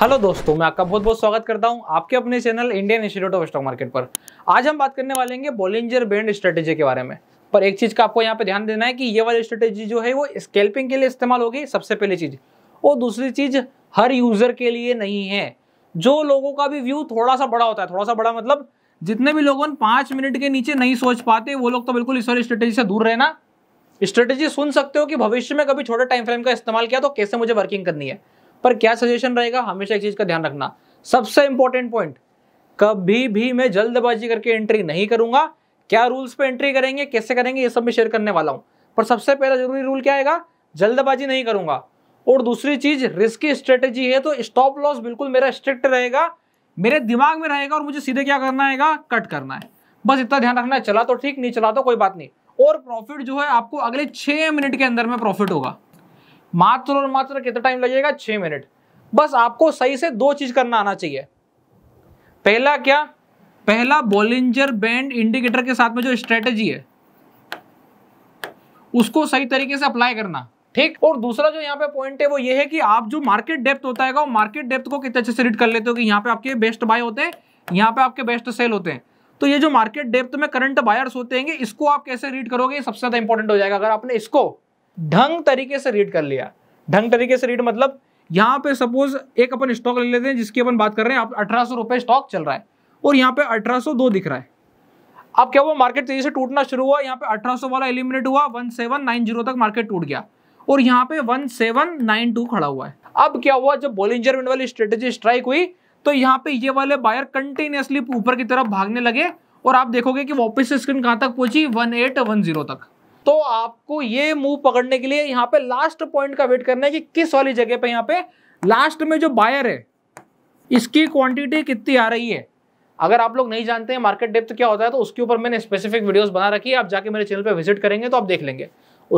hello दोस्तों मैं आपका बहुत बहुत स्वागत करता हूं आपके अपने channel Indian Institute of Stock Market पर आज हम बात करने वाले हैं बोलिंजर बैंड स्ट्रेटेजी के बारे में पर एक चीज़ का आपको यहाँ पे ध्यान देना है कि ये वाली स्ट्रेटेजी जो है वो स्केल्पिंग के लिए इस्तेमाल होगी सबसे पहली चीज़ और दूसरी चीज़ हर यूज़र के लिए नहीं है जो लोगों का भी व्यू थोड़ा सा बड़ा होता है थोड़ा सा बड़ा मतलब जितने भी लोग पाँच मिनट के नीचे नहीं सोच पाते वो लोग तो बिल्कुल इस वाली स्ट्रेटेजी से दूर रहना स्ट्रेटेजी सुन सकते हो कि भविष्य में कभी छोटे टाइम फ्रेम का इस्तेमाल किया तो कैसे मुझे वर्किंग करनी है पर क्या सजेशन रहेगा हमेशा एक चीज़ का ध्यान रखना सबसे इंपॉर्टेंट पॉइंट कभी भी मैं जल्दबाजी करके एंट्री नहीं करूंगा क्या रूल्स पे एंट्री करेंगे कैसे करेंगे ये सब मैं शेयर करने वाला हूं पर सबसे पहला जरूरी रूल क्या आएगा जल्दबाजी नहीं करूंगा और दूसरी चीज रिस्की स्ट्रेटेजी है तो स्टॉप लॉस बिल्कुल मेरा स्ट्रिक्ट रहेगा मेरे दिमाग में रहेगा और मुझे सीधे क्या करना है कट करना है बस इतना ध्यान रखना है चला तो ठीक नहीं चला तो कोई बात नहीं और प्रॉफिट जो है आपको अगले छह मिनट के अंदर में प्रॉफिट होगा मात्र और मात्र कितना टाइम लगेगा छह मिनट बस आपको सही से दो चीज़ करना आना चाहिए पहला क्या पहला बोलिंजर बैंड इंडिकेटर के साथ में जो स्ट्रेटेजी है उसको सही तरीके से अप्लाई करना ठीक और दूसरा जो यहाँ पे पॉइंट है वो ये है कि आप जो मार्केट डेप्थ होता है वो मार्केट डेप्थ को कितने अच्छे से रीड कर लेते हो कि यहाँ पे आपके बेस्ट बाय होते हैं यहाँ पे आपके बेस्ट सेल होते हैं तो ये जो मार्केट डेप्थ में करंट बायर्स होते हैं इसको आप कैसे रीड करोगे सबसे ज्यादा इंपॉर्टेंट हो जाएगा अगर आपने इसको ढंग तरीके से रीड कर लिया ढंग तरीके से रीड मतलब यहाँ पे सपोज एक अपन स्टॉक ले लेते हैं जिसकी अपन बात कर रहे हैं अठारह सौ रुपये स्टॉक चल रहा है और यहाँ पे अठारह सौ दो दिख रहा है अब क्या हुआ मार्केट तेजी से टूटना शुरू हुआ यहाँ पे अठारह सौ वाला एलिमिनेट हुआ वन सेवन नाइन जीरो तक मार्केट टूट गया और यहाँ पे वन सेवन नाइन टू खड़ा हुआ है अब क्या हुआ जब बोलिंजर विंड वाली स्ट्रेटेजी स्ट्राइक हुई तो यहाँ पे ये वाले बायर कंटिन्यूसली ऊपर की तरफ भागने लगे और आप देखोगे कि वापिस स्क्रीन कहाँ तक पहुंची वन एट वन जीरो तक तो आपको ये मूव पकड़ने के लिए यहां पे लास्ट पॉइंट का वेट करना है कि किस वाली जगह पे यहां पे लास्ट में जो बायर है इसकी क्वांटिटी कितनी आ रही है अगर आप लोग नहीं जानते हैं मार्केट डेप्थ क्या होता है तो उसके ऊपर मैंने स्पेसिफिक वीडियोस बना रखी है आप जाके मेरे चैनल पे विजिट करेंगे तो आप देख लेंगे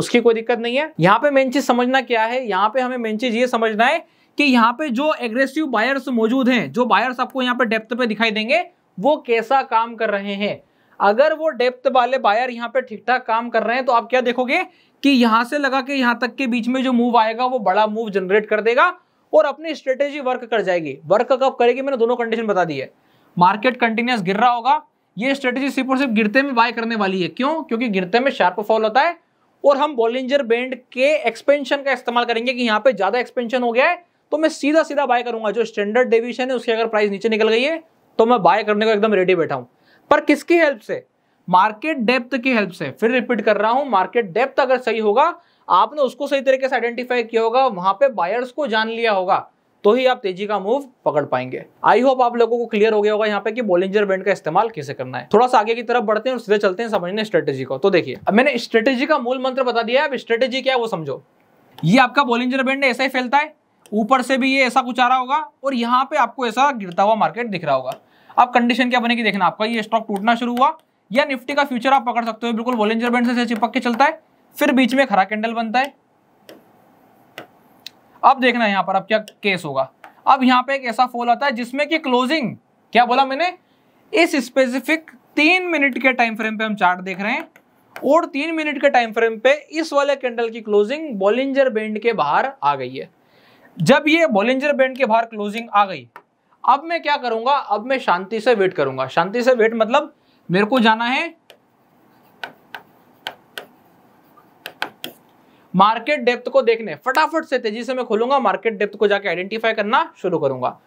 उसकी कोई दिक्कत नहीं है यहाँ पे मेन चीज समझना क्या है यहाँ पे हमें मेन चीज ये समझना है कि यहाँ पे जो एग्रेसिव बायर्स मौजूद हैं जो बायर्स आपको यहाँ पे डेप्थ पे दिखाई देंगे वो कैसा काम कर रहे हैं अगर वो डेप्थ वाले बायर यहाँ पे ठीक ठाक काम कर रहे हैं तो आप क्या देखोगे कि यहां से लगा के यहां तक के बीच में जो मूव आएगा वो बड़ा मूव जनरेट कर देगा और अपनी स्ट्रेटेजी वर्क कर जाएगी वर्क कब करेगी मैंने दोनों कंडीशन बता दी है मार्केट कंटिन्यूस गिर रहा होगा ये स्ट्रेटेजी सिर्फ और सिर्फ गिरते में बाय करने वाली है क्यों क्योंकि गिरते में शार्प फॉल होता है और हम बॉलिंजर बैंड के एक्सपेंशन का इस्तेमाल करेंगे कि यहाँ पे ज्यादा एक्सपेंशन हो गया है तो मैं सीधा सीधा बाय करूंगा जो स्टैंडर्ड डेविशन है उसकी अगर प्राइस नीचे निकल गई है तो मैं बाय करने को एकदम रेडी बैठा हूँ पर किसकी हेल्प से मार्केट डेप्थ की हेल्प से फिर रिपीट कर रहा हूं मार्केट डेप्थ अगर सही होगा आपने उसको सही तरीके से आइडेंटिफाई किया होगा वहां पे बायर्स को जान लिया होगा तो ही आप तेजी का मूव पकड़ पाएंगे आई होप आप लोगों को क्लियर हो गया होगा यहाँ पे कि बोलेंजर बैंड का इस्तेमाल कैसे करना है थोड़ा सा आगे की तरफ बढ़ते हैं और सीधे चलते हैं समझने स्ट्रेटेजी को तो देखिए अब मैंने स्ट्रेटेजी का मूल मंत्र बता दिया अब स्ट्रेटेजी क्या है वो समझो ये आपका बोलेंजर बैंड ऐसा ही फैलता है ऊपर से भी ये ऐसा कुछ आ रहा होगा और यहाँ पे आपको ऐसा गिरता हुआ मार्केट दिख रहा होगा अब कंडीशन क्या बनेगी देखना आपका ये स्टॉक टूटना शुरू हुआ या निफ्टी का फ्यूचर आप पकड़ सकते हो बिल्कुल वॉलेंजर बैंड से चिपक के चलता है फिर बीच में खरा कैंडल बनता है अब देखना यहां पर अब क्या केस होगा अब यहां पे एक ऐसा फॉल आता है जिसमें कि क्लोजिंग क्या बोला मैंने इस स्पेसिफिक तीन मिनट के टाइम फ्रेम पे हम चार्ट देख रहे हैं और तीन मिनट के टाइम फ्रेम पे इस वाले कैंडल की क्लोजिंग बॉलिंजर बैंड के बाहर आ गई है जब ये बॉलिंजर बैंड के बाहर क्लोजिंग आ गई अब मैं क्या करूंगा अब मैं शांति से वेट करूंगा शांति से वेट मतलब मेरे को जाना है मार्केट डेप्थ को देखने फटाफट से तेजी से मैं खोलूंगा मार्केट डेप्थ को जाके आइडेंटिफाई करना शुरू करूंगा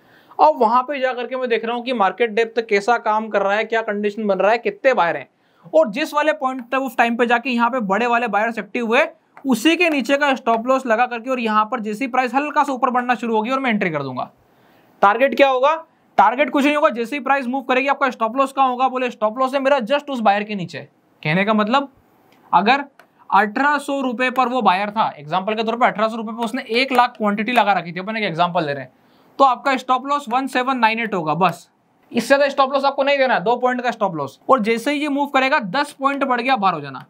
और वहां पे जाकर के मैं देख रहा हूं कि मार्केट डेप्थ कैसा काम कर रहा है क्या कंडीशन बन रहा है कितने बाहर हैं और जिस वाले पॉइंट उस टाइम पे जाके यहाँ पे बड़े वाले बायर एक्टिव हुए उसी के नीचे का स्टॉप लॉस लगा करके और यहाँ पर जैसी प्राइस हल्का से ऊपर बढ़ना शुरू होगी और मैं एंट्री कर दूंगा टारगेट क्या होगा टारगेट कुछ नहीं होगा जैसे ही प्राइस मूव करेगी आपका स्टॉप लॉस कहाँ होगा बोले स्टॉप लॉस है मेरा जस्ट उस बायर के नीचे कहने का मतलब अगर अठारह सौ रुपए पर वो बायर था एग्जाम्पल के तौर पर अठारह सौ रुपए पर उसने एक लाख क्वांटिटी लगा रखी थी अपने एक एग्जाम्पल दे रहे हैं तो आपका stop loss one seven nine eight होगा बस इससे ज्यादा स्टॉप लॉस आपको नहीं देना दो पॉइंट का स्टॉप लॉस और जैसे ही ये मूव करेगा दस पॉइंट बढ़ गया बाहर हो जाना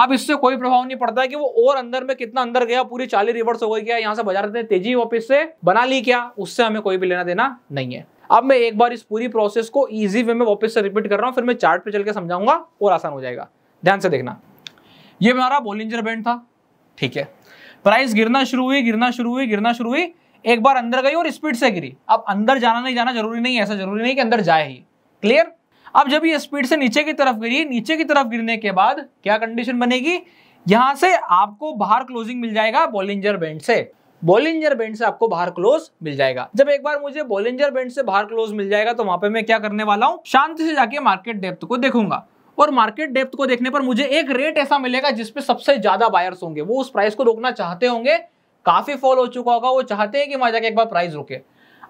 अब इससे कोई प्रभाव नहीं पड़ता है कि वो और अंदर में कितना अंदर गया पूरी चाली रिवर्स हो गई क्या यहाँ से बाजार ने तेजी वापिस से बना ली क्या उससे हमें कोई भी लेना देना नहीं है अब मैं एक बार इस पूरी प्रोसेस को इजी वे में वापस से रिपीट कर रहा हूँ फिर मैं चार्ट पे चल के समझाऊंगा और आसान हो जाएगा ध्यान से देखना ये हमारा बोलिंजर बैंड था ठीक है प्राइस गिरना शुरू हुई गिरना शुरू हुई गिरना शुरू हुई एक बार अंदर गई और स्पीड से गिरी अब अंदर जाना नहीं जाना जरूरी नहीं ऐसा जरूरी नहीं कि अंदर जाए ही क्लियर अब जब ये स्पीड से नीचे की तरफ गिरी नीचे की तरफ गिरने के बाद क्या कंडीशन बनेगी यहां से आपको बाहर क्लोजिंग मिल जाएगा बॉलिंजर बैंड से बॉलिंजर बैंड से आपको बाहर क्लोज मिल जाएगा जब एक बार मुझे बॉलिंजर बैंड से बाहर क्लोज मिल जाएगा तो वहां पे मैं क्या करने वाला हूँ शांति से जाके मार्केट डेप्थ को देखूंगा और मार्केट डेप्थ को देखने पर मुझे एक रेट ऐसा मिलेगा जिसपे सबसे ज्यादा बायर्स होंगे वो उस प्राइस को रोकना चाहते होंगे काफी फॉल हो चुका होगा वो चाहते हैं कि वहां जाके एक बार प्राइस रुके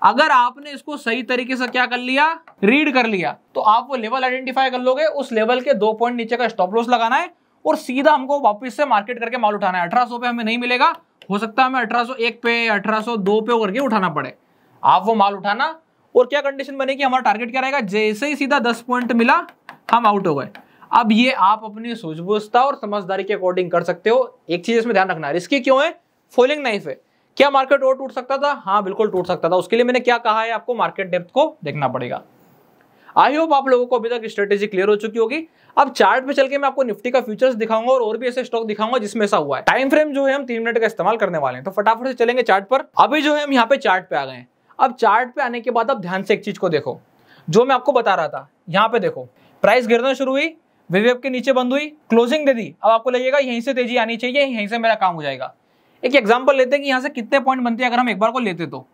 अगर आपने इसको सही तरीके से क्या कर लिया रीड कर लिया तो आप वो लेवल आइडेंटिफाई कर लोगे उस लेवल के दो पॉइंट नीचे का स्टॉप लॉस लगाना है और सीधा हमको वापस से मार्केट करके माल उठाना है अठारह पे हमें नहीं मिलेगा हो सकता है हमें अठारह पे अठारह पे करके उठाना पड़े आप वो माल उठाना और क्या कंडीशन बनेगी हमारा टारगेट क्या रहेगा जैसे ही सीधा दस पॉइंट मिला हम आउट हो गए अब ये आप अपनी सूझबूझता और समझदारी के अकॉर्डिंग कर सकते हो एक चीज इसमें ध्यान रखना है रिस्की क्यों है फॉलिंग नाइफ है क्या मार्केट और टूट सकता था हाँ बिल्कुल टूट सकता था उसके लिए मैंने क्या कहा है आपको मार्केट डेप्थ को देखना पड़ेगा आई होप आप लोगों को अभी तक स्ट्रेटेजी क्लियर हो चुकी होगी अब चार्ट पे चल के मैं आपको निफ्टी का फ्यूचर्स दिखाऊंगा और, और भी ऐसे स्टॉक दिखाऊंगा जिसमें ऐसा हुआ है टाइम फ्रेम जो है हम तीन मिनट का इस्तेमाल करने वाले हैं तो फटाफट से चलेंगे चार्ट पर अभी जो है हम यहाँ पे चार्ट पे आ गए अब चार्ट पे आने के बाद अब ध्यान से एक चीज को देखो जो मैं आपको बता रहा था यहाँ पे देखो प्राइस गिरना शुरू हुई वेवेब के नीचे बंद हुई क्लोजिंग दे दी अब आपको लगेगा यहीं से तेजी आनी चाहिए यहीं से मेरा काम हो जाएगा एक एग्जाम्पल लेते हैं कि यहाँ से कितने पॉइंट बनते हैं अगर हम एक बार को लेते तो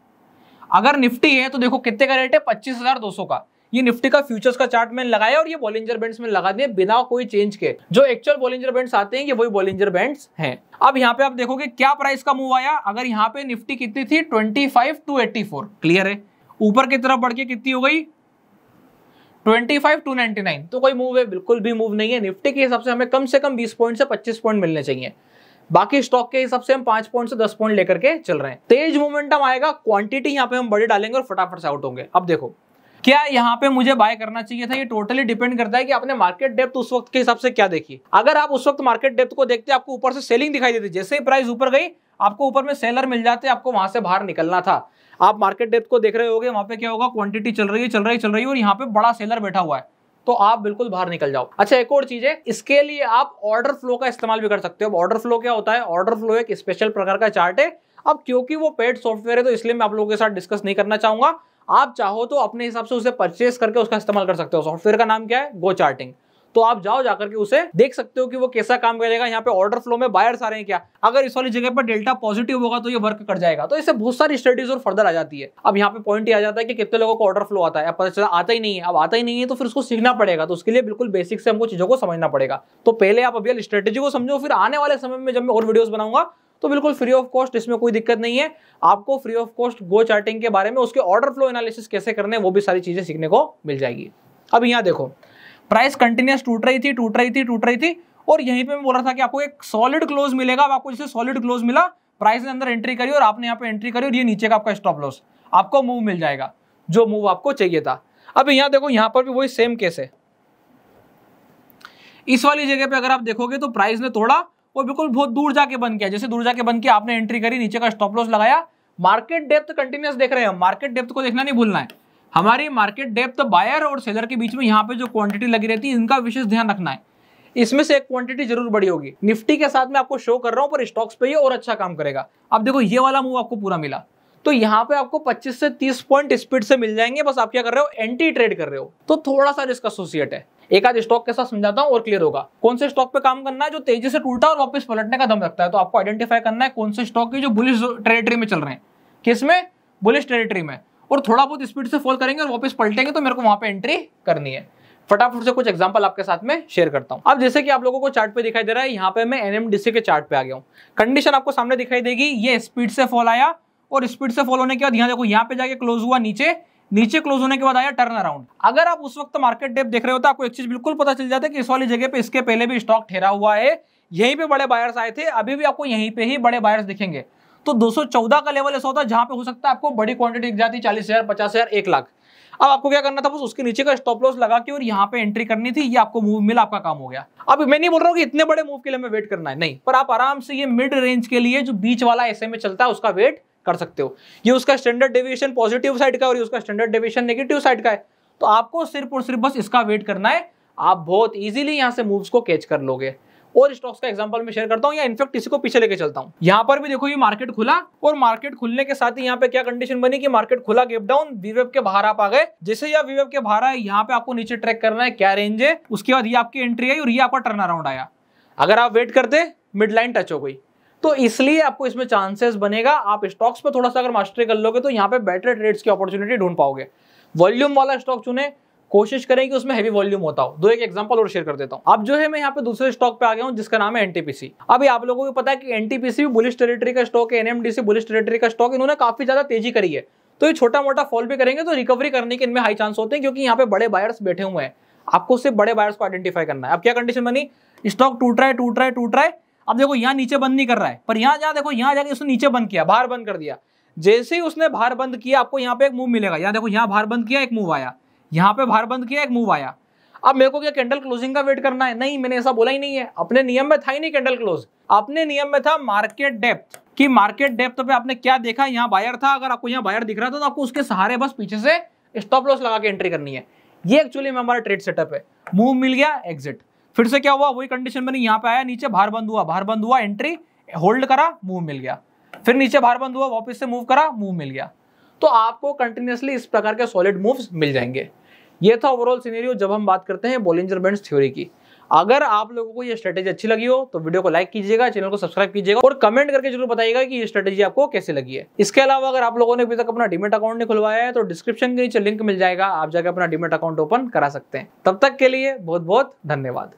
अगर निफ्टी है तो देखो कितने का रेट है पच्चीस हजार दो सौ का ये निफ्टी का फ्यूचर्स का चार्ट में लगाया और ये बॉलिंजर बैंड्स में लगा दिए बिना कोई चेंज के जो एक्चुअल बॉलिंजर बैंड्स आते हैं ये वही बॉलिंजर बैंड्स हैं अब यहाँ पे आप देखोगे क्या प्राइस का मूव आया अगर यहाँ पे निफ्टी कितनी थी twenty five two eighty four clear है ऊपर की तरफ बढ़ के कितनी हो गई twenty five two ninety nine तो कोई मूव है बिल्कुल भी मूव नहीं है निफ्टी के हिसाब से हमें कम से कम बीस पॉइंट से पच्चीस पॉइंट मिलने चाहिए बाकी स्टॉक के हिसाब से हम पांच पॉइंट से दस पॉइंट लेकर के चल रहे हैं तेज मोमेंटम आएगा क्वांटिटी यहाँ पे हम बड़े डालेंगे और फटाफट से आउट होंगे अब देखो क्या यहाँ पे मुझे बाय करना चाहिए था ये टोटली डिपेंड करता है कि आपने मार्केट डेप्थ उस वक्त के हिसाब से क्या देखी अगर आप उस वक्त मार्केट डेप्थ को देखते आपको ऊपर से सेलिंग दिखाई देती जैसे ही प्राइस ऊपर गई आपको ऊपर में सेलर मिल जाते आपको वहां से बाहर निकलना था आप मार्केट डेप्थ को देख रहे हो वहां पे क्या होगा क्वांटिटी चल रही है चल रही चल रही है और यहाँ पे बड़ा सेलर बैठा हुआ है तो आप बिल्कुल बाहर निकल जाओ अच्छा एक और चीज है इसके लिए आप ऑर्डर फ्लो का इस्तेमाल भी कर सकते हो ऑर्डर फ्लो क्या होता है ऑर्डर फ्लो एक स्पेशल प्रकार का चार्ट है अब क्योंकि वो पेड सॉफ्टवेयर है तो इसलिए मैं आप लोगों के साथ डिस्कस नहीं करना चाहूंगा आप चाहो तो अपने हिसाब से उसे परचेस करके उसका इस्तेमाल कर सकते हो सॉफ्टवेयर का नाम क्या है गो चार्टिंग तो आप जाओ जाकर के उसे देख सकते हो कि वो कैसा काम करेगा यहाँ पे ऑर्डर फ्लो में बायर्स आ रहे हैं क्या अगर इस वाली जगह पर डेल्टा पॉजिटिव होगा तो ये वर्क कर जाएगा तो इससे बहुत सारी स्टडीज और फर्दर आ जाती है अब यहाँ पे पॉइंट ये आ जाता है कि कितने लोगों को ऑर्डर फ्लो आता है पता चला आता ही नहीं है अब आता ही नहीं है तो फिर उसको सीखना पड़ेगा तो उसके लिए बिल्कुल बेसिक से हमको चीजों को समझना पड़ेगा तो पहले आप अभी स्ट्रेटेजी को समझो फिर आने वाले समय में जब मैं और वीडियो बनाऊंगा तो बिल्कुल फ्री ऑफ कॉस्ट इसमें कोई दिक्कत नहीं है आपको free of cost go charting के बारे में उसके ऑर्डर फ्लो एनालिसिस कैसे करने वो भी सारी चीजें सीखने को मिल जाएगी अब यहाँ देखो प्राइस कंटिन्यूस टूट रही थी टूट रही थी टूट रही थी और यहीं पे मैं बोल रहा था कि आपको एक सॉलिड क्लोज मिलेगा अब आपको जैसे सॉलिड क्लोज मिला प्राइस ने अंदर एंट्री करी और आपने यहाँ पे एंट्री करी और ये नीचे का आपका स्टॉप लॉस आपको मूव मिल जाएगा जो मूव आपको चाहिए था अब यहाँ देखो यहाँ पर भी वही सेम केस है इस वाली जगह पे अगर आप देखोगे तो प्राइस ने तोड़ा और बिल्कुल बहुत दूर जाके बंद किया जैसे दूर जाके बंद किया आपने एंट्री करी नीचे का स्टॉप लॉस लगाया मार्केट डेप्थ कंटिन्यूस देख रहे हैं मार्केट डेप्थ को देखना नहीं भूलना है हमारी मार्केट डेप्थ बायर और सेलर के बीच में यहाँ पे जो क्वांटिटी लगी रहती है इनका विशेष ध्यान रखना है इसमें से एक क्वांटिटी जरूर बड़ी होगी निफ्टी के साथ में आपको शो कर रहा हूँ पर स्टॉक्स पे ये और अच्छा काम करेगा अब देखो ये वाला मूव आपको पूरा मिला तो यहाँ पे आपको 25 से 30 पॉइंट स्पीड से मिल जाएंगे बस आप क्या कर रहे हो एंटी ट्रेड कर रहे हो तो थोड़ा सा रिस्क एसोसिएट है एक आध स्टॉक के साथ समझाता हूँ और क्लियर होगा कौन से स्टॉक पे काम करना है जो तेजी से टूटा और वापस पलटने का दम रखता है तो आपको आइडेंटिफाई करना है कौन से स्टॉक है जो बुलिस टेरिटरी में चल रहे हैं किसमें बुलिस टेरिटरी में और थोड़ा बहुत स्पीड से फॉल करेंगे और वापस पलटेंगे तो मेरे को वहां पे एंट्री करनी है फटाफट से कुछ एग्जाम्पल आपके साथ में शेयर करता हूं अब जैसे कि आप लोगों को चार्ट पे दिखाई दे रहा है यहाँ पे मैं एनएमडीसी के चार्ट पे आ गया हूँ कंडीशन आपको सामने दिखाई देगी ये स्पीड से फॉल आया और स्पीड से फॉल होने के बाद यहाँ देखो यहाँ पे जाके क्लोज हुआ नीचे नीचे क्लोज होने के बाद आया टर्न अराउंड अगर आप उस वक्त मार्केट डेप देख रहे हो तो आपको एक चीज बिल्कुल पता चल जाता है कि इस वाली जगह पे इसके पहले भी स्टॉक ठहरा हुआ है यहीं पे बड़े बायर्स आए थे अभी भी आपको यहीं पे ही बड़े बायर्स दिखेंगे तो 214 का लेवल ऐसा होता है जहां पे हो सकता है आपको बड़ी क्वांटिटी दिख जाती है चालीस हजार पचास हजार एक लाख अब आपको क्या करना था बस उसके नीचे का स्टॉप लॉस लगा के और यहाँ पे एंट्री करनी थी ये आपको मूव मिला आपका काम हो गया अब मैं नहीं बोल रहा हूँ कि इतने बड़े मूव के लिए हमें वेट करना है नहीं पर आप आराम से ये मिड रेंज के लिए जो बीच वाला ऐसे में चलता है उसका वेट कर सकते हो ये उसका स्टैंडर्ड डेविएशन पॉजिटिव साइड का और ये उसका स्टैंडर्ड डेविएशन नेगेटिव साइड का है तो आपको सिर्फ और सिर्फ बस इसका वेट करना है आप बहुत ईजिली यहाँ से मूव्स को कैच कर लोगे और स्टॉक्स का एग्जाम्पल मैं शेयर करता हूँ या इनफेक्ट इसी को पीछे लेके चलता हूँ यहाँ पर भी देखो ये मार्केट खुला और मार्केट खुलने के साथ ही यहाँ पे क्या कंडीशन बनी कि मार्केट खुला गेप डाउन वीवेब के बाहर आप आ गए जैसे या वीवेब के बाहर आए यहाँ पे आपको नीचे ट्रैक करना है क्या रेंज है उसके बाद ये आपकी एंट्री आई और ये आपका टर्न अराउंड आया अगर आप वेट करते मिड लाइन टच हो गई तो इसलिए आपको इसमें चांसेस बनेगा आप स्टॉक्स पर थोड़ा सा अगर मास्टरी कर लोगे तो यहाँ पे बेटर ट्रेड्स की अपॉर्चुनिटी ढूंढ पाओगे वॉल्यूम वाला स्टॉक चुने कोशिश करें कि उसमें हैवी वॉल्यूम होता हो दो एक एग्जांपल और शेयर कर देता हूं अब जो है मैं यहाँ पे दूसरे स्टॉक पे आ गया हूँ जिसका नाम है एनटीपीसी अभी आप लोगों को पता है कि एनटीपीसी भी बुलिश टेरिटरी का स्टॉक है एनएमडीसी बुलिश टेरिटरी का स्टॉक इन्होंने काफी ज्यादा तेजी करी है तो ये छोटा मोटा फॉल भी करेंगे तो रिकवरी करने के इनमें हाई चांस होते हैं क्योंकि यहाँ पे बड़े बायर्स बैठे हुए हैं आपको सिर्फ बड़े बायर्स को आइडेंटिफाई करना है अब क्या कंडीशन बनी स्टॉक टूट रहा है टूट रहा है टूट रहा है अब देखो यहाँ नीचे बंद नहीं कर रहा है पर यहाँ जहाँ देखो यहाँ जाके उसने नीचे बंद किया बाहर बंद कर दिया जैसे ही उसने बाहर बंद किया आपको यहाँ पे एक मूव मिलेगा यहाँ देखो यहाँ बाहर बंद किया एक मूव आया यहाँ पे भार बंद किया एक मूव आया अब मेरे को क्या कैंडल क्लोजिंग का वेट करना है नहीं मैंने ऐसा बोला ही नहीं है अपने नियम में था ही नहीं कैंडल क्लोज अपने नियम में था मार्केट डेप्थ कि मार्केट डेप्थ पे आपने क्या देखा यहाँ बायर था अगर आपको यहाँ बायर दिख रहा था तो आपको उसके सहारे बस पीछे से स्टॉप लॉस लगा के एंट्री करनी है ये एक्चुअली में हमारा ट्रेड सेटअप है मूव मिल गया एग्जिट फिर से क्या हुआ वही कंडीशन मैंने यहाँ पे आया नीचे भार बंद हुआ भार बंद हुआ एंट्री होल्ड करा मूव मिल गया फिर नीचे भार बंद हुआ वापस से मूव करा मूव मिल गया तो आपको कंटिन्यूसली इस प्रकार के सॉलिड मूव्स मिल जाएंगे ये था ओवरऑल सीनेरियो जब हम बात करते हैं बोलिंजर बेंड्स थ्योरी की अगर आप लोगों को ये स्ट्रेटेजी अच्छी लगी हो तो वीडियो को लाइक कीजिएगा चैनल को सब्सक्राइब कीजिएगा और कमेंट करके जरूर बताइएगा कि ये स्ट्रेटेजी आपको कैसे लगी है इसके अलावा अगर आप लोगों ने अभी तक अपना डिमेट अकाउंट नहीं खुलवाया है तो डिस्क्रिप्शन के नीचे लिंक मिल जाएगा आप जाकर अपना डिमेट अकाउंट ओपन करा सकते हैं तब तक के लिए बहुत बहुत धन्यवाद